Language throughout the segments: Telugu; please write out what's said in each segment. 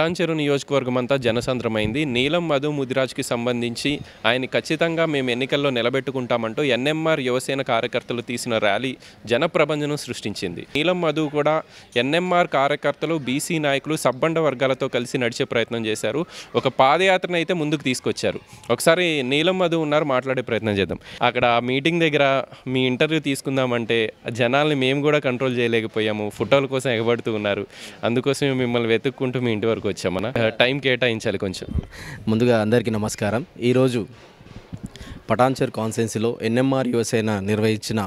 పటాన్చెరు నియోజకవర్గం అంతా జనసంద్రమైంది నీలం మధు ముదిరాజ్కి సంబంధించి ఆయన ఖచ్చితంగా మేము ఎన్నికల్లో నిలబెట్టుకుంటామంటూ ఎన్ఎంఆర్ యువసేన కార్యకర్తలు తీసిన ర్యాలీ జనప్రబంధనం సృష్టించింది నీలం మధు కూడా ఎన్ఎంఆర్ కార్యకర్తలు బీసీ నాయకులు సబ్బండ వర్గాలతో కలిసి నడిచే ప్రయత్నం చేశారు ఒక పాదయాత్రను అయితే ముందుకు తీసుకొచ్చారు ఒకసారి నీలం మధు ఉన్నారు మాట్లాడే ప్రయత్నం చేద్దాం అక్కడ మీటింగ్ దగ్గర మీ ఇంటర్వ్యూ తీసుకుందామంటే జనాల్ని మేము కూడా కంట్రోల్ చేయలేకపోయాము ఫోటోల కోసం ఎగబడుతూ ఉన్నారు అందుకోసం మిమ్మల్ని వెతుక్కుంటూ మీ ఇంటి వరకు వచ్చాము మన టైం కేటాయించాలి కొంచెం ముందుగా అందరికీ నమస్కారం ఈరోజు పటాన్చేర్ కాన్సెన్సీలో ఎన్ఎంఆర్ యువసేన నిర్వహించిన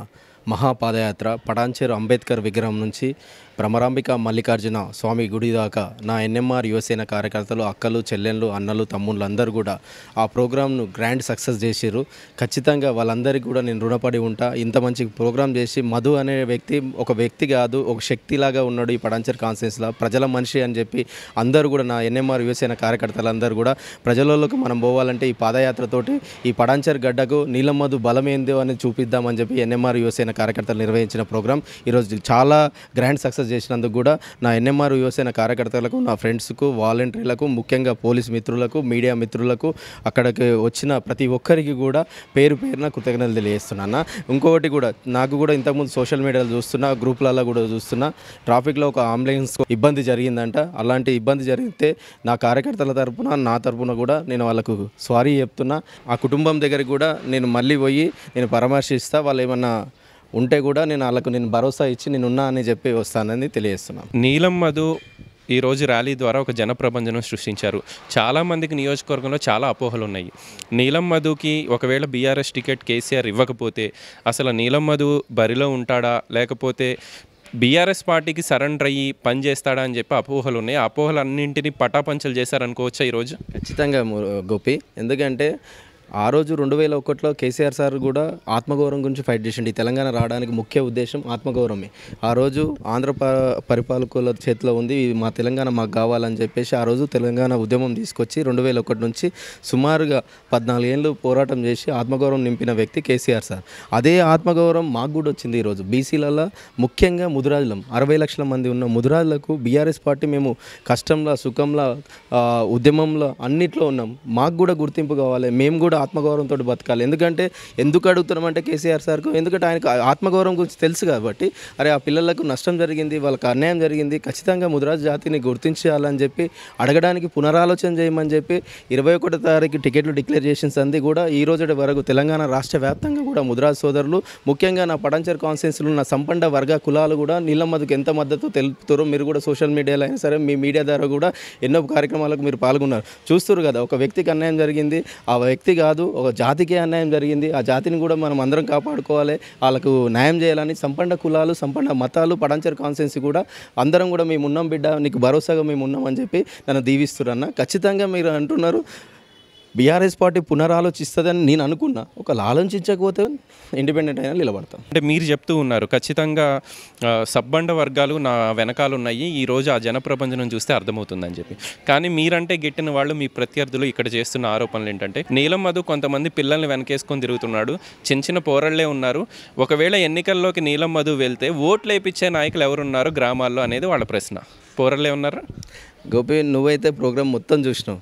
మహాపాదయాత్ర పటాన్చేరు అంబేద్కర్ విగ్రహం నుంచి భ్రమరాంబిక మల్లికార్జున స్వామి గుడి దాకా నా ఎన్ఎంఆర్ యువసేన కార్యకర్తలు అక్కలు చెల్లెళ్ళు అన్నలు తమ్ముళ్ళు అందరూ కూడా ఆ ప్రోగ్రామ్ను గ్రాండ్ సక్సెస్ చేసిరు ఖచ్చితంగా వాళ్ళందరికీ కూడా నేను రుణపడి ఉంటా ఇంత మంచి ప్రోగ్రామ్ చేసి మధు అనే వ్యక్తి ఒక వ్యక్తి కాదు ఒక శక్తిలాగా ఉన్నాడు ఈ పడాంచర్ కాన్స్టిట్యూన్స్లో ప్రజల మనిషి అని చెప్పి అందరూ కూడా నా ఎన్ఎంఆర్ యువసేన కార్యకర్తలందరూ కూడా ప్రజలలోకి మనం పోవాలంటే ఈ పాదయాత్రతోటి ఈ పడాంచర్ గడ్డకు నీలమ్మధు బలమేందో అని చూపిద్దామని చెప్పి ఎన్ఎంఆర్ యువసేన కార్యకర్తలు నిర్వహించిన ప్రోగ్రామ్ ఈరోజు చాలా గ్రాండ్ సక్సెస్ డిస్కస్ చేసినందుకు కూడా నా ఎన్ఎంఆర్ యువసేన కార్యకర్తలకు నా ఫ్రెండ్స్కు వాలంటీర్లకు ముఖ్యంగా పోలీస్ మిత్రులకు మీడియా మిత్రులకు అక్కడికి వచ్చిన ప్రతి ఒక్కరికి కూడా పేరు పేరున కృతజ్ఞతలు తెలియజేస్తున్నాను ఇంకొకటి కూడా నాకు కూడా ఇంతకుముందు సోషల్ మీడియాలో చూస్తున్నా గ్రూపులలో కూడా చూస్తున్నా ట్రాఫిక్లో ఒక అంబులెన్స్ ఇబ్బంది జరిగిందంట అలాంటి ఇబ్బంది జరిగితే నా కార్యకర్తల తరపున నా తరపున కూడా నేను వాళ్ళకు సారీ చెప్తున్నా ఆ కుటుంబం దగ్గర కూడా నేను మళ్ళీ పోయి నేను పరామర్శిస్తా వాళ్ళు ఏమన్నా ఉంటే కూడా నేను వాళ్ళకు నేను భరోసా ఇచ్చి నేను ఉన్నా అని చెప్పి వస్తానని తెలియజేస్తున్నాను నీలం మధు ఈ రోజు ర్యాలీ ద్వారా ఒక జనప్రబంధనం సృష్టించారు చాలామందికి నియోజకవర్గంలో చాలా అపోహలు ఉన్నాయి నీలం మధుకి ఒకవేళ బీఆర్ఎస్ టికెట్ కేసీఆర్ ఇవ్వకపోతే అసలు నీలం మధు బరిలో ఉంటాడా లేకపోతే బీఆర్ఎస్ పార్టీకి సరెండర్ అయ్యి పనిచేస్తాడా అని చెప్పి అపోహలు ఉన్నాయి అపోహలు అన్నింటినీ పటాపంచలు చేశారనుకోవచ్చా ఈరోజు ఖచ్చితంగా గోపి ఎందుకంటే ఆ రోజు రెండు వేల ఒకటిలో కేసీఆర్ సార్ కూడా ఆత్మగౌరవం గురించి ఫైట్ చేసిండు ఈ తెలంగాణ రావడానికి ముఖ్య ఉద్దేశం ఆత్మగౌరవమే ఆ రోజు ఆంధ్ర పరిపాలకుల చేతిలో ఉంది మా తెలంగాణ మాకు కావాలని చెప్పేసి ఆ రోజు తెలంగాణ ఉద్యమం తీసుకొచ్చి రెండు వేల ఒకటి నుంచి సుమారుగా ఏళ్ళు పోరాటం చేసి ఆత్మగౌరవం నింపిన వ్యక్తి కేసీఆర్ సార్ అదే ఆత్మగౌరవం మాకు కూడా వచ్చింది ఈరోజు బీసీలలో ముఖ్యంగా ముదురాజులం అరవై లక్షల మంది ఉన్న ముదురాజులకు బీఆర్ఎస్ పార్టీ మేము కష్టంలో సుఖంలో ఉద్యమంలో అన్నిట్లో ఉన్నాం మాకు కూడా గుర్తింపు కావాలి మేము కూడా ఆత్మగౌరవంతో బతకాలి ఎందుకంటే ఎందుకు అడుగుతున్నామంటే కేసీఆర్ సార్కు ఎందుకంటే ఆయనకు ఆత్మగౌరవం గురించి తెలుసు కాబట్టి అరే ఆ పిల్లలకు నష్టం జరిగింది వాళ్ళకి అన్యాయం జరిగింది ఖచ్చితంగా ముదిరాజ్ జాతిని గుర్తించాలని చెప్పి అడగడానికి పునరాలోచన చేయమని చెప్పి ఇరవై ఒకటో తారీఖు టికెట్లు డిక్లేర్ చేసిన సంది కూడా ఈ రోజు వరకు తెలంగాణ రాష్ట్ర వ్యాప్తంగా కూడా ముదిరాజ్ సోదరులు ముఖ్యంగా నా పడంచర్ కాన్స్టిట్యూన్సీలో ఉన్న సంపండ వర్గ కులాలు కూడా నీళ్ళ ఎంత మద్దతు తెలుపుతారో మీరు కూడా సోషల్ మీడియాలో అయినా సరే మీ మీడియా ద్వారా కూడా ఎన్నో కార్యక్రమాలకు మీరు పాల్గొన్నారు చూస్తారు కదా ఒక వ్యక్తికి అన్యాయం జరిగింది ఆ వ్యక్తికి కాదు ఒక జాతికే అన్యాయం జరిగింది ఆ జాతిని కూడా మనం అందరం కాపాడుకోవాలి వాళ్ళకు న్యాయం చేయాలని సంపన్న కులాలు సంపన్న మతాలు పడంచర్ కాన్సెన్స్ కూడా అందరం కూడా మేము ఉన్నాం బిడ్డ నీకు భరోసాగా మేము ఉన్నామని చెప్పి నన్ను దీవిస్తున్నా ఖచ్చితంగా మీరు అంటున్నారు బీఆర్ఎస్ పార్టీ పునరాలోచిస్తుందని నేను అనుకున్నా ఒక ఆలోచించకపోతే ఇండిపెండెంట్ అయినా నిలబడతాం అంటే మీరు చెప్తూ ఉన్నారు ఖచ్చితంగా సబ్బండ వర్గాలు నా వెనకాలు ఉన్నాయి ఈరోజు ఆ జనప్రపంచనం చూస్తే అర్థమవుతుందని చెప్పి కానీ మీరంటే గిట్టిన వాళ్ళు మీ ప్రత్యర్థులు ఇక్కడ చేస్తున్న ఆరోపణలు ఏంటంటే నీలం మధు కొంతమంది పిల్లల్ని వెనకేసుకొని తిరుగుతున్నాడు చిన్న చిన్న పోరళ్లే ఉన్నారు ఒకవేళ ఎన్నికల్లోకి నీలం మధు వెళ్తే ఓట్లు వేయించే నాయకులు ఎవరున్నారు గ్రామాల్లో అనేది వాళ్ళ ప్రశ్న పోరళ్ళే ఉన్నారా గోపి నువ్వైతే ప్రోగ్రామ్ మొత్తం చూసినావు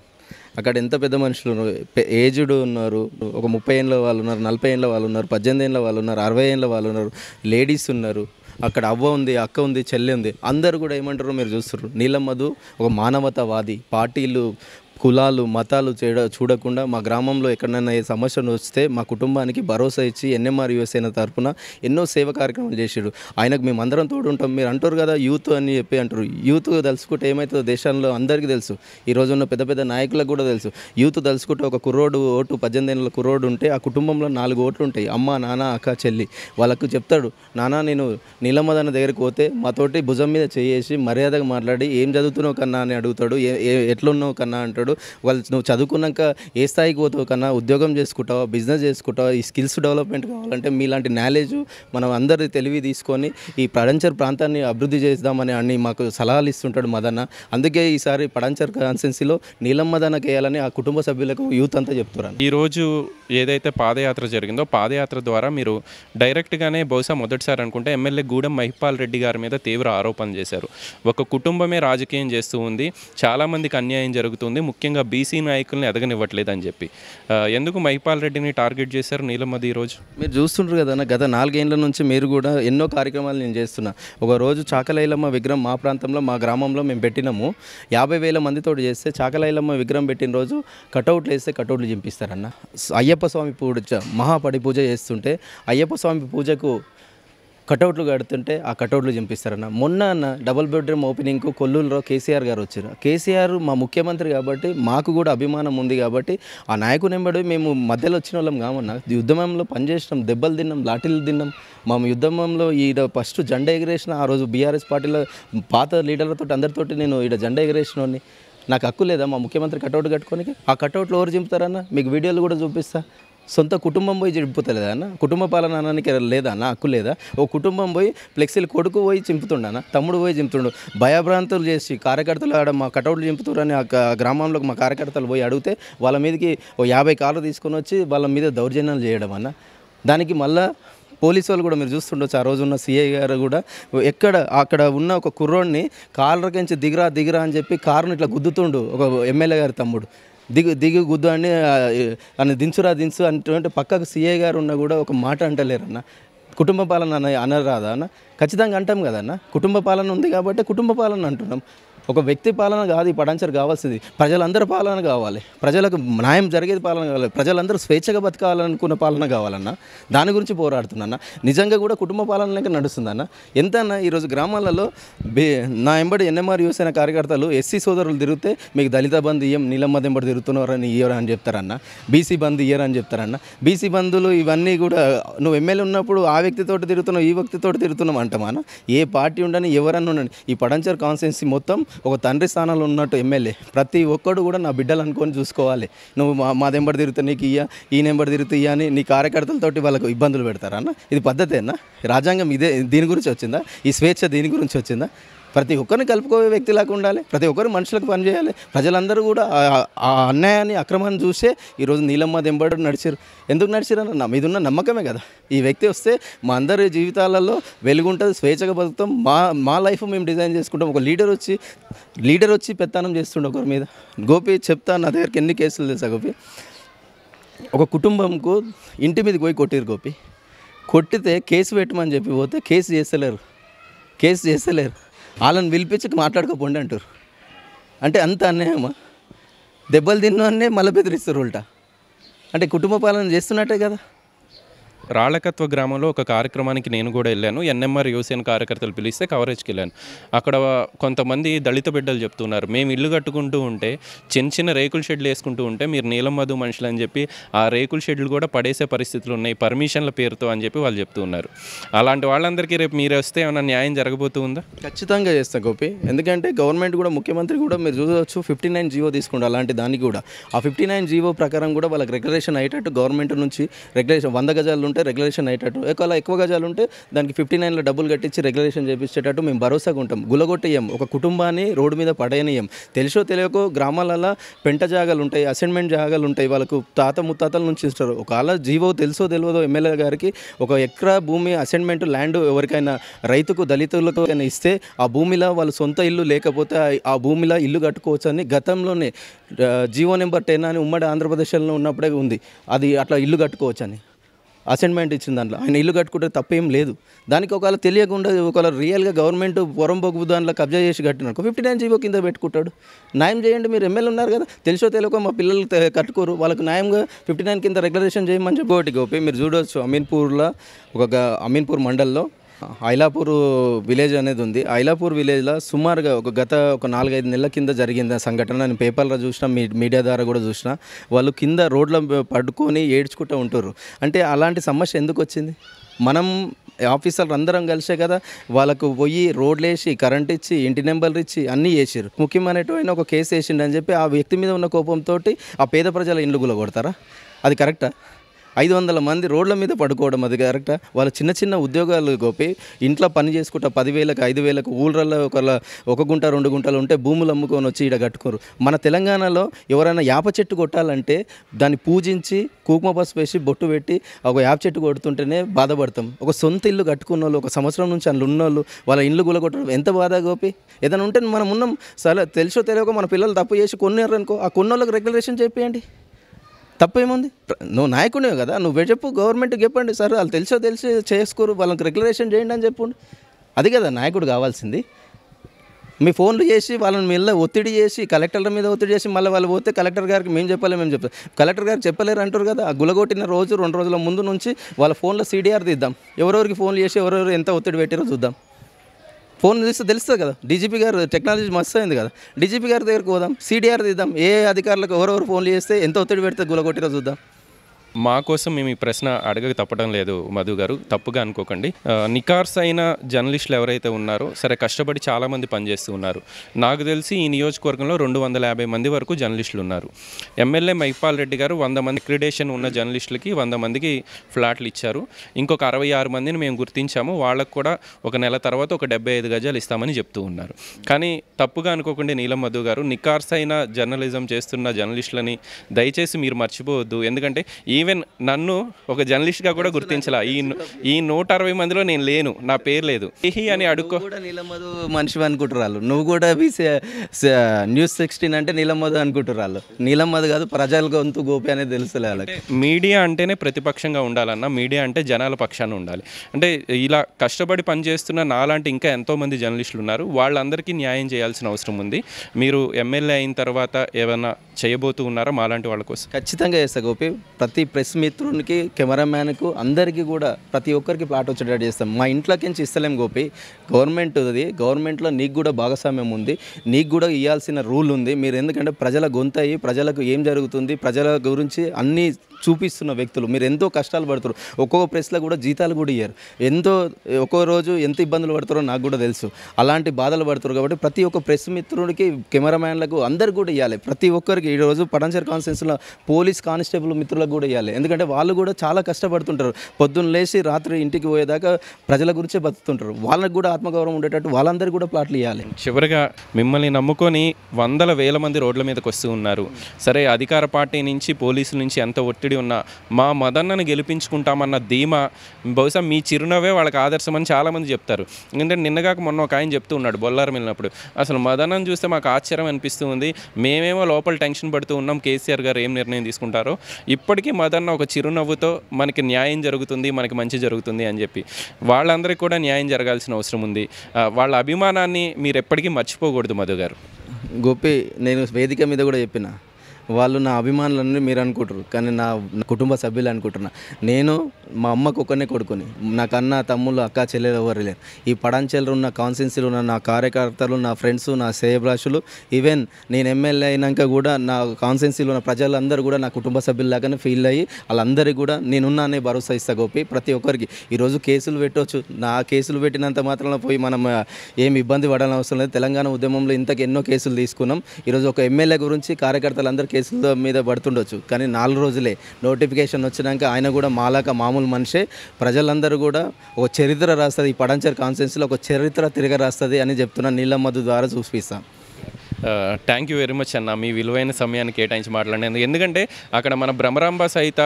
అక్కడ ఎంత పెద్ద మనుషులు ఉన్నారు ఏజ్డ్ ఉన్నారు ఒక ముప్పై ఏళ్ళ వాళ్ళు ఉన్నారు నలభై ఏళ్ళ వాళ్ళు ఉన్నారు పద్దెనిమిది ఏళ్ళ వాళ్ళు ఉన్నారు అరవై ఏళ్ళ వాళ్ళు ఉన్నారు లేడీస్ ఉన్నారు అక్కడ అవ్వ ఉంది అక్క ఉంది చెల్లి ఉంది అందరు కూడా ఏమంటారు మీరు చూస్తున్నారు నీలం మధు ఒక మానవతావాది పార్టీలు కులాలు మతాలు చేడ చూడకుండా మా గ్రామంలో ఎక్కడైనా ఏ సమస్యను వస్తే మా కుటుంబానికి భరోసా ఇచ్చి ఎన్ఎంఆర్ యువసేన తరఫున ఎన్నో సేవ కార్యక్రమాలు చేశాడు ఆయనకు మేము అందరం తోడుంటాం మీరు అంటారు కదా యూత్ అని చెప్పి అంటారు యూత్ తలుసుకుంటే ఏమవుతుందో దేశంలో అందరికీ తెలుసు ఈ రోజు ఉన్న పెద్ద పెద్ద నాయకులకు కూడా తెలుసు యూత్ తలుసుకుంటే ఒక కుర్రోడు ఓటు పద్దెనిమిది ఏళ్ళ కుర్రోడు ఉంటే ఆ కుటుంబంలో నాలుగు ఓట్లు ఉంటాయి అమ్మ నాన్న అక్క చెల్లి వాళ్ళకు చెప్తాడు నాన్న నేను నీలమ్మదన్న దగ్గరికి పోతే మాతోటి భుజం మీద చేసి మర్యాదగా మాట్లాడి ఏం చదువుతున్నావు కన్నా అని అడుగుతాడు ఎట్లున్నావు కన్నా అంటాడు చేస్తున్నాడు వాళ్ళు నువ్వు చదువుకున్నాక ఏ స్థాయికి పోతావు కన్నా ఉద్యోగం చేసుకుంటావు బిజినెస్ చేసుకుంటావు ఈ స్కిల్స్ డెవలప్మెంట్ కావాలంటే మీలాంటి నాలెడ్జ్ మనం అందరి తెలివి తీసుకొని ఈ పడంచర్ ప్రాంతాన్ని అభివృద్ధి చేద్దామని అని మాకు సలహాలు ఇస్తుంటాడు మదన్న అందుకే ఈసారి పడంచర్ కాన్సెన్సీలో నీలం మదన చేయాలని ఆ కుటుంబ సభ్యులకు యూత్ అంతా చెప్తున్నారు ఈరోజు ఏదైతే పాదయాత్ర జరిగిందో పాదయాత్ర ద్వారా మీరు డైరెక్ట్గానే బహుశా మొదటిసారి అనుకుంటే ఎమ్మెల్యే గూడెం మహిపాల్ రెడ్డి గారి మీద తీవ్ర ఆరోపణ చేశారు ఒక కుటుంబమే రాజకీయం చేస్తూ ఉంది చాలామందికి అన్యాయం జరుగుతుంది ముఖ్యంగా బీసీ నాయకుల్ని ఎదగనివ్వట్లేదు అని చెప్పి ఎందుకు మహిపాల్ రెడ్డిని టార్గెట్ చేశారు నీలమది ఈరోజు మీరు చూస్తుంటారు కదన్న గత నాలుగేళ్ల నుంచి మీరు కూడా ఎన్నో కార్యక్రమాలు నేను చేస్తున్నా ఒక రోజు చాకలైలమ్మ విగ్రహం మా ప్రాంతంలో మా గ్రామంలో మేము పెట్టినాము యాభై వేల మందితో చేస్తే చాకలైలమ్మ విగ్రహం పెట్టిన రోజు కటౌట్లు వేస్తే కటౌట్లు చింపిస్తారన్న అయ్యప్ప స్వామి పూజ మహాపడి పూజ చేస్తుంటే అయ్యప్ప స్వామి పూజకు కటౌట్లు కడుతుంటే ఆ కటౌట్లు చంపిస్తారన్న మొన్న అన్న డబుల్ బెడ్రూమ్ ఓపెనింగ్కు కొల్లూరులో కేసీఆర్ గారు వచ్చారు కేసీఆర్ మా ముఖ్యమంత్రి కాబట్టి మాకు కూడా అభిమానం ఉంది కాబట్టి ఆ నాయకుని వెంబడి మేము మధ్యలో వచ్చిన వాళ్ళం కామన్నా యుద్ధమంలో పనిచేసినాం దెబ్బలు తిన్నాం లాఠీలు తిన్నాం మా యుద్ధమంలో ఈ ఫస్ట్ జెండా ఎగిరేసిన ఆ రోజు బీఆర్ఎస్ పార్టీలో పాత లీడర్లతో అందరితోటి నేను ఈడ జెండా ఎగిరేసిన నాకు హక్కు లేదా మా ముఖ్యమంత్రి కటౌట్ కట్టుకోనికి ఆ కటౌట్లు ఎవరు చింపుతారన్న మీకు వీడియోలు కూడా చూపిస్తా సొంత కుటుంబం పోయి చింపుతలేదా అన్న కుటుంబ పాలన అనడానికి లేదా అన్న హక్కు లేదా ఓ కుటుంబం పోయి ఫ్లెక్సీలు కొడుకు పోయి చింపుతుండన్న తమ్ముడు పోయి చింపుతుండు భయభ్రాంతులు చేసి కార్యకర్తలు ఆడ మా కటౌట్లు చింపుతురని ఆ గ్రామంలోకి మా కార్యకర్తలు పోయి అడిగితే వాళ్ళ మీదకి ఓ యాభై కార్లు తీసుకొని వచ్చి వాళ్ళ మీద దౌర్జన్యాలు చేయడం అన్న దానికి మళ్ళా పోలీసు వాళ్ళు కూడా మీరు చూస్తుండొచ్చు ఆ రోజు ఉన్న సీఐ గారు కూడా ఎక్కడ అక్కడ ఉన్న ఒక కుర్రోడిని కాళ్ళకించి దిగరా దిగరా అని చెప్పి కారును ఇట్లా గుద్దుతుండు ఒక ఎమ్మెల్యే గారి తమ్ముడు దిగు దిగు గుద్దు అని అని దించురా దించు అంటే పక్కకు సీఏ గారు ఉన్న కూడా ఒక మాట అంటలేరన్న కుటుంబ పాలన అన్న అనరాదా అన్న ఖచ్చితంగా అంటాం కదన్న కుటుంబ పాలన ఉంది కాబట్టి కుటుంబ పాలన అంటున్నాం ఒక వ్యక్తి పాలన కాదు ఈ పడంచర్ కావాల్సింది ప్రజలందరి పాలన కావాలి ప్రజలకు న్యాయం జరిగేది పాలన కావాలి ప్రజలందరూ స్వేచ్ఛగా బతకాలనుకున్న పాలన కావాలన్నా దాని గురించి పోరాడుతుందన్న నిజంగా కూడా కుటుంబ పాలన లేక నడుస్తుందన్న ఎంత అన్న ఈరోజు గ్రామాలలో బే నా ఎంబడి ఎన్ఎంఆర్ యూస్ అయిన కార్యకర్తలు ఎస్సీ సోదరులు తిరిగితే మీకు దళిత బంధు ఇయ్యం నీలమ్మ దెంబడి తిరుగుతున్నారని ఇయ్యరు అని చెప్తారన్న బీసీ బంధు ఇయ్యరు అని చెప్తారన్న బీసీ బంధువులు ఇవన్నీ కూడా నువ్వు ఎమ్మెల్యే ఉన్నప్పుడు ఆ వ్యక్తితో తిరుగుతున్నావు ఈ వ్యక్తితో తిరుగుతున్నాం అంటమానా ఏ పార్టీ ఉండని ఎవరన్నా ఉండండి ఈ పడంచర్ కాన్స్టెన్సీ మొత్తం ఒక తండ్రి స్థానంలో ఉన్నట్టు ఎమ్మెల్యే ప్రతి ఒక్కడు కూడా నా బిడ్డలు అనుకొని చూసుకోవాలి నువ్వు మా మా దెంబర్ తిరుగుతా నీకు ఇయ్య ఈ నెంబర్ తిరుగుతా ఇయ్య అని నీ కార్యకర్తలతోటి వాళ్ళకు ఇబ్బందులు పెడతారా అన్న ఇది పద్ధతేనా రాజ్యాంగం ఇదే దీని గురించి వచ్చిందా ఈ స్వేచ్ఛ దీని గురించి వచ్చిందా ప్రతి ఒక్కరిని కలుపుకోవే వ్యక్తి లాగా ఉండాలి ప్రతి ఒక్కరు మనుషులకు పనిచేయాలి ప్రజలందరూ కూడా ఆ అన్యాయాన్ని అక్రమాన్ని చూసే ఈరోజు నీలమ్మ దెంబడు నడిచారు ఎందుకు అన్న మీద మీదున్న నమ్మకమే కదా ఈ వ్యక్తి వస్తే మా అందరి జీవితాలలో వెలుగుంటుంది స్వేచ్ఛగా బతుకుతాం మా మా లైఫ్ మేము డిజైన్ చేసుకుంటాం ఒక లీడర్ వచ్చి లీడర్ వచ్చి పెత్తనం చేస్తుండే ఒకరి మీద గోపి చెప్తా నా దగ్గరికి ఎన్ని కేసులు తెలుసా గోపి ఒక కుటుంబంకు ఇంటి మీదకి పోయి కొట్టిరు గోపి కొట్టితే కేసు పెట్టమని చెప్పి పోతే కేసు చేస్తలేరు కేసు చేస్తలేరు వాళ్ళని పిలిపించి మాట్లాడుకోపోండి అంటారు అంటే అంత అన్యాయమా దెబ్బలు తిన్నోనే మళ్ళీ బెదిరిస్తారు ఉల్టా అంటే కుటుంబ పాలన చేస్తున్నట్టే కదా రాళ్ళకత్వ గ్రామంలో ఒక కార్యక్రమానికి నేను కూడా వెళ్ళాను ఎన్ఎంఆర్ యువసేన కార్యకర్తలు పిలిస్తే కవరేజ్కి వెళ్ళాను అక్కడ కొంతమంది దళిత బిడ్డలు చెప్తున్నారు మేము ఇల్లు కట్టుకుంటూ ఉంటే చిన్న చిన్న రేకుల షెడ్లు వేసుకుంటూ ఉంటే మీరు నీలం మధు మనుషులు అని చెప్పి ఆ రేకుల షెడ్లు కూడా పడేసే పరిస్థితులు ఉన్నాయి పర్మిషన్ల పేరుతో అని చెప్పి వాళ్ళు చెప్తున్నారు అలాంటి వాళ్ళందరికీ రేపు మీరు వస్తే ఏమైనా న్యాయం జరగబోతుందా ఖచ్చితంగా చేస్తాం గోపి ఎందుకంటే గవర్నమెంట్ కూడా ముఖ్యమంత్రి కూడా మీరు చూడవచ్చు ఫిఫ్టీ నైన్ జీవో తీసుకుంటారు అలాంటి దానికి కూడా ఆ ఫిఫ్టీ నైన్ జీవో ప్రకారం కూడా వాళ్ళకి రెగ్యులేషన్ అయ్యేటట్టు గవర్నమెంట్ నుంచి రెగ్యులేషన్ వంద గజాలు ఉంటే ఉంటే రెగ్యులేషన్ అయ్యేటట్టు ఒకవేళ ఎక్కువ గజాలు ఉంటే దానికి ఫిఫ్టీ నైన్లో డబ్బులు కట్టించి రెగ్యులేషన్ చేపించేటట్టు మేము భరోసాగా ఉంటాం గులగొట్టేయం ఒక కుటుంబాన్ని రోడ్డు మీద పడేయనియం తెలుసో తెలియకో గ్రామాలలో పెంట జాగాలు ఉంటాయి అసైన్మెంట్ జాగాలు ఉంటాయి వాళ్ళకు తాత ముత్తాతల నుంచి ఇస్తారు ఒకవేళ జీవో తెలుసో తెలియదో ఎమ్మెల్యే గారికి ఒక ఎకరా భూమి అసైన్మెంట్ ల్యాండ్ ఎవరికైనా రైతుకు దళితులకు ఇస్తే ఆ భూమిలో వాళ్ళు సొంత ఇల్లు లేకపోతే ఆ భూమిలో ఇల్లు కట్టుకోవచ్చు అని గతంలోనే జీవో నెంబర్ టెన్ అని ఉమ్మడి ఆంధ్రప్రదేశ్లో ఉన్నప్పుడే ఉంది అది అట్లా ఇల్లు కట్టుకోవచ్చు అని అసైన్మెంట్ ఇచ్చిన దాంట్లో ఆయన ఇల్లు కట్టుకుంటే తప్పేం లేదు దానికి ఒకవేళ తెలియకుండా ఒకవేళ రియల్గా గవర్నమెంట్ పొరం పొగ్గు దాంట్లో కబ్జా చేసి కట్టినాడు ఫిఫ్టీ నైన్ జీవో కింద పెట్టుకుంటాడు న్యాయం చేయండి మీరు ఎమ్మెల్యే ఉన్నారు కదా తెలుసో తెలియక మా పిల్లలు కట్టుకోరు వాళ్ళకి న్యాయంగా ఫిఫ్టీ నైన్ కింద రెగ్యులరేషన్ చేయమని చెప్పి ఒకటి గోపి మీరు చూడవచ్చు అమీన్పూర్లో ఒక అమీన్పూర్ మండల్లో ఐలాపూర్ విలేజ్ అనేది ఉంది ఐలాపూర్ విలేజ్లో సుమారుగా ఒక గత ఒక నాలుగైదు నెలల కింద జరిగింది సంఘటన నేను పేపర్లో చూసిన మీడియా ద్వారా కూడా చూసిన వాళ్ళు కింద రోడ్ల పడుకొని ఏడ్చుకుంటూ ఉంటారు అంటే అలాంటి సమస్య ఎందుకు వచ్చింది మనం ఆఫీసర్లు అందరం కలిసే కదా వాళ్ళకు పోయి రోడ్లు వేసి కరెంట్ ఇచ్చి ఇంటి నెంబర్లు ఇచ్చి అన్నీ వేసారు ముఖ్యమైనటువంటి ఒక కేసు వేసిండని చెప్పి ఆ వ్యక్తి మీద ఉన్న కోపంతో ఆ పేద ప్రజల ఇండ్లు కూడా కొడతారా అది కరెక్టా ఐదు వందల మంది రోడ్ల మీద పడుకోవడం అది కరెక్టా వాళ్ళు చిన్న చిన్న ఉద్యోగాలు గోపి ఇంట్లో పని చేసుకుంటా పదివేలకు ఐదు వేలకు ఊళ్ళల్లో ఒక ఒక గుంట రెండు గుంటలు ఉంటే భూములు అమ్ముకొని వచ్చి ఇక్కడ కట్టుకోరు మన తెలంగాణలో ఎవరైనా యాప చెట్టు కొట్టాలంటే దాన్ని పూజించి కూకుమ పసుపు వేసి బొట్టు పెట్టి ఒక యాప చెట్టు కొడుతుంటేనే బాధపడతాం ఒక సొంత ఇల్లు కట్టుకున్న వాళ్ళు ఒక సంవత్సరం నుంచి అందులో ఉన్నోళ్ళు వాళ్ళ ఇల్లు గులగొట్టడం ఎంత బాధ గోపి ఏదైనా ఉంటే మనం ఉన్నాం సరే తెలుసో తెలియక మన పిల్లలు తప్పు చేసి కొన్నారనుకో ఆ కొన్నోళ్ళకి రెగ్యులేషన్ చెప్పేయండి తప్పేముంది నువ్వు నాయకుడే కదా నువ్వే చెప్పు గవర్నమెంట్కి చెప్పండి సార్ వాళ్ళు తెలిసో తెలిసి చేసుకోరు వాళ్ళకి రెగ్యులరేషన్ చేయండి అని చెప్పండి అది కదా నాయకుడు కావాల్సింది మీ ఫోన్లు చేసి వాళ్ళని మీద ఒత్తిడి చేసి కలెక్టర్ల మీద ఒత్తిడి చేసి మళ్ళీ వాళ్ళు పోతే కలెక్టర్ గారికి మేము చెప్పాలి మేము చెప్తాం కలెక్టర్ గారు చెప్పలేరు అంటారు కదా ఆ గులగొట్టిన రోజు రెండు రోజుల ముందు నుంచి వాళ్ళ ఫోన్లో సీడీఆర్ తీద్దాం ఎవరెవరికి ఫోన్లు చేసి ఎవరెవరు ఎంత ఒత్తిడి పెట్టారో చూద్దాం ఫోన్ చూస్తే తెలుస్తుంది కదా డీజీపీ గారు టెక్నాలజీ మస్తు అయింది కదా డీజీపీ గారి దగ్గరకు పోదాం సీడీఆర్ దిద్దాం ఏ అధికారులకు ఎవరెవరు ఫోన్లు చేస్తే ఎంత ఒత్తిడి పెడితే గులగొట్టిరో చూద్దాం మా కోసం మేము ఈ ప్రశ్న అడగక తప్పడం లేదు మధు గారు తప్పుగా అనుకోకండి నికార్స్ అయిన జర్నలిస్టులు ఎవరైతే ఉన్నారో సరే కష్టపడి చాలామంది పనిచేస్తూ ఉన్నారు నాకు తెలిసి ఈ నియోజకవర్గంలో రెండు వందల యాభై మంది వరకు జర్నలిస్టులు ఉన్నారు ఎమ్మెల్యే మైపాల్ రెడ్డి గారు వంద మంది క్రిడేషన్ ఉన్న జర్నలిస్టులకి వంద మందికి ఫ్లాట్లు ఇచ్చారు ఇంకొక అరవై ఆరు మందిని మేము గుర్తించాము వాళ్ళకు కూడా ఒక నెల తర్వాత ఒక డెబ్బై ఐదు గజాలు ఇస్తామని చెప్తూ ఉన్నారు కానీ తప్పుగా అనుకోకుండా నీలం మధు గారు నికార్స్ అయిన జర్నలిజం చేస్తున్న జర్నలిస్టులని దయచేసి మీరు మర్చిపోవద్దు ఎందుకంటే ఈ ఈవెన్ నన్ను ఒక జర్నలిస్ట్గా కూడా గుర్తించలా ఈ ఈ నూట అరవై మందిలో నేను లేను నా పేరు లేదు ఏహి అని అడుక్కో నీలమధు మనిషి అనుకుంటున్నారు నువ్వు కూడా న్యూస్ సిక్స్టీన్ అంటే నీలమధు అనుకుంటురాళ్ళు నీలమధు కాదు ప్రజల గొంతు గోపి అనేది తెలుసు మీడియా అంటేనే ప్రతిపక్షంగా ఉండాలన్నా మీడియా అంటే జనాల పక్షాన ఉండాలి అంటే ఇలా కష్టపడి పనిచేస్తున్న నాలాంటి ఇంకా ఎంతోమంది జర్నలిస్టులు ఉన్నారు వాళ్ళందరికీ న్యాయం చేయాల్సిన అవసరం ఉంది మీరు ఎమ్మెల్యే అయిన తర్వాత ఏమైనా చేయబోతూ ఉన్నారా మాలాంటి వాళ్ళ కోసం ఖచ్చితంగా చేస్తా గోపి ప్రతి ప్రెస్ మిత్రునికి కెమెరామ్యాన్కు అందరికీ కూడా ప్రతి ఒక్కరికి ప్లాట్ వచ్చేటట్టు చేస్తాం మా ఇంట్లోకి నుంచి ఇస్తలేం గోపి గవర్నమెంట్ అది గవర్నమెంట్లో నీకు కూడా భాగస్వామ్యం ఉంది నీకు కూడా ఇవ్వాల్సిన రూల్ ఉంది మీరు ఎందుకంటే ప్రజల గొంతయి ప్రజలకు ఏం జరుగుతుంది ప్రజల గురించి అన్నీ చూపిస్తున్న వ్యక్తులు మీరు ఎంతో కష్టాలు పడుతారు ఒక్కొక్క ప్రెస్లో కూడా జీతాలు కూడా ఇయ్యారు ఎంతో ఒక్కో రోజు ఎంత ఇబ్బందులు పడతారో నాకు కూడా తెలుసు అలాంటి బాధలు పడుతారు కాబట్టి ప్రతి ఒక్క ప్రెస్ మిత్రుడికి కెమెరామ్యాన్లకు అందరు కూడా ఇవ్వాలి ప్రతి ఒక్కరికి ఈరోజు పడంచర్ కాన్స్టెన్స్లో పోలీస్ కానిస్టేబుల్ మిత్రులకు కూడా ఇవ్వాలి ఎందుకంటే వాళ్ళు కూడా చాలా కష్టపడుతుంటారు పొద్దున్న లేచి రాత్రి ఇంటికి పోయేదాకా ప్రజల గురించే బతుకుతుంటారు వాళ్ళకు కూడా ఆత్మగౌరవం ఉండేటట్టు వాళ్ళందరూ కూడా ప్లాట్లు ఇవ్వాలి చివరిగా మిమ్మల్ని నమ్ముకొని వందల వేల మంది రోడ్ల మీదకి వస్తూ ఉన్నారు సరే అధికార పార్టీ నుంచి పోలీసుల నుంచి ఎంత ఒత్తిడి అలసిడి ఉన్న మా మదన్నను గెలిపించుకుంటామన్న ధీమా బహుశా మీ చిరునవ్వే వాళ్ళకి ఆదర్శమని చాలామంది చెప్తారు ఎందుకంటే నిన్నగాక మొన్న ఒక ఆయన చెప్తూ ఉన్నాడు బొల్లారం వెళ్ళినప్పుడు అసలు మదన్నను చూస్తే మాకు ఆశ్చర్యం అనిపిస్తూ ఉంది మేమేమో లోపల టెన్షన్ పడుతూ ఉన్నాం కేసీఆర్ గారు ఏం నిర్ణయం తీసుకుంటారో ఇప్పటికీ మదన్న ఒక చిరునవ్వుతో మనకి న్యాయం జరుగుతుంది మనకి మంచి జరుగుతుంది అని చెప్పి వాళ్ళందరికీ కూడా న్యాయం జరగాల్సిన అవసరం ఉంది వాళ్ళ అభిమానాన్ని మీరు ఎప్పటికీ మర్చిపోకూడదు మధు గారు గోపి నేను వేదిక మీద కూడా చెప్పిన వాళ్ళు నా అభిమానులన్నీ మీరు అనుకుంటారు కానీ నా కుటుంబ సభ్యులు అనుకుంటున్నా నేను మా అమ్మకు ఒక్కనే కొడుకుని నాకు అన్న తమ్ముళ్ళు అక్క చెల్లెలు ఎవరు లేరు ఈ పడాంచెలు ఉన్న కాన్స్టిట్యున్సీలు ఉన్న నా కార్యకర్తలు నా ఫ్రెండ్స్ నా సేబ్రాషులు ఈవెన్ నేను ఎమ్మెల్యే అయినాక కూడా నా కాన్స్టిట్యున్సీలో ఉన్న ప్రజలందరూ కూడా నా కుటుంబ సభ్యుల్లాగానే ఫీల్ అయ్యి వాళ్ళందరికీ కూడా నేనున్నా అనే భరోసా ఇస్తా గోపి ప్రతి ఒక్కరికి ఈరోజు కేసులు పెట్టవచ్చు నా కేసులు పెట్టినంత మాత్రం పోయి మనం ఏమి ఇబ్బంది పడాలని అవసరం లేదు తెలంగాణ ఉద్యమంలో ఇంతకు ఎన్నో కేసులు తీసుకున్నాం ఈరోజు ఒక ఎమ్మెల్యే గురించి కార్యకర్తలందరూ కేసుల మీద పడుతుండొచ్చు కానీ నాలుగు రోజులే నోటిఫికేషన్ వచ్చినాక ఆయన కూడా మాలాక మామూలు మనిషే ప్రజలందరూ కూడా ఒక చరిత్ర రాస్తుంది ఈ పడంచర్ కాన్స్టెన్సీలో ఒక చరిత్ర తిరగ రాస్తుంది అని చెప్తున్నా మద్దు ద్వారా చూపిస్తాను థ్యాంక్ యూ వెరీ మచ్ అన్న మీ విలువైన సమయాన్ని కేటాయించి మాట్లాడినందుకు ఎందుకంటే అక్కడ మన బ్రహ్మరాంబ సహిత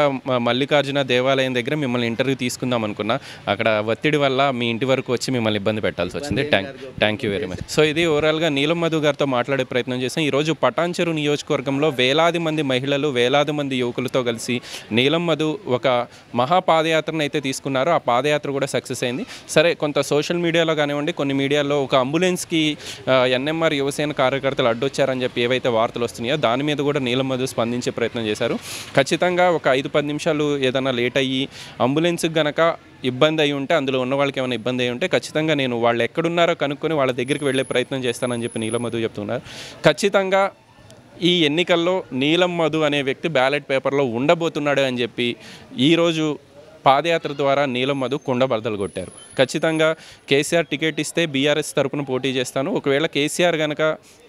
మల్లికార్జున దేవాలయం దగ్గర మిమ్మల్ని ఇంటర్వ్యూ తీసుకుందాం అనుకున్నా అక్కడ ఒత్తిడి వల్ల మీ ఇంటి వరకు వచ్చి మిమ్మల్ని ఇబ్బంది పెట్టాల్సి వచ్చింది thank thank you very much so ఇది ఓవరాల్గా నీలం మధు గారితో మాట్లాడే ప్రయత్నం చేసాం ఈరోజు పటాన్చెరు నియోజకవర్గంలో వేలాది మంది మహిళలు వేలాది మంది యువకులతో కలిసి నీలం మధు ఒక మహా పాదయాత్రను అయితే తీసుకున్నారు ఆ పాదయాత్ర కూడా సక్సెస్ అయింది సరే కొంత సోషల్ మీడియాలో కానివ్వండి కొన్ని మీడియాలో ఒక అంబులెన్స్కి ఎన్ఎంఆర్ యువసేన కార్యకర్తలు అసలు అడ్డొచ్చారని చెప్పి ఏవైతే వార్తలు వస్తున్నాయో దాని మీద కూడా నీలం మధు స్పందించే ప్రయత్నం చేశారు ఖచ్చితంగా ఒక ఐదు పది నిమిషాలు ఏదైనా లేట్ అయ్యి అంబులెన్స్కి గనక ఇబ్బంది అయి ఉంటే అందులో ఉన్న వాళ్ళకి ఏమైనా ఇబ్బంది అయి ఉంటే ఖచ్చితంగా నేను వాళ్ళు ఎక్కడున్నారో కనుక్కొని వాళ్ళ దగ్గరికి వెళ్ళే ప్రయత్నం చేస్తానని చెప్పి నీలం మధు చెప్తున్నారు ఖచ్చితంగా ఈ ఎన్నికల్లో నీలం మధు అనే వ్యక్తి బ్యాలెట్ పేపర్లో ఉండబోతున్నాడు అని చెప్పి ఈరోజు పాదయాత్ర ద్వారా నీలం మధు కుండబద్దలు కొట్టారు ఖచ్చితంగా కేసీఆర్ టికెట్ ఇస్తే బీఆర్ఎస్ తరపున పోటీ చేస్తాను ఒకవేళ కేసీఆర్ కనుక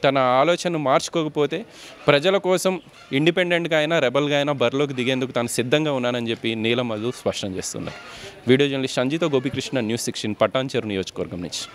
తన ఆలోచనను మార్చుకోకపోతే ప్రజల కోసం ఇండిపెండెంట్గా అయినా రెబల్గా అయినా బరిలోకి దిగేందుకు తాను సిద్ధంగా ఉన్నానని చెప్పి నీలం మధు స్పష్టం చేస్తున్నారు video journalist Sanjeetha Gopikrishna news sixteen Patancheru నియోజకవర్గం నుంచి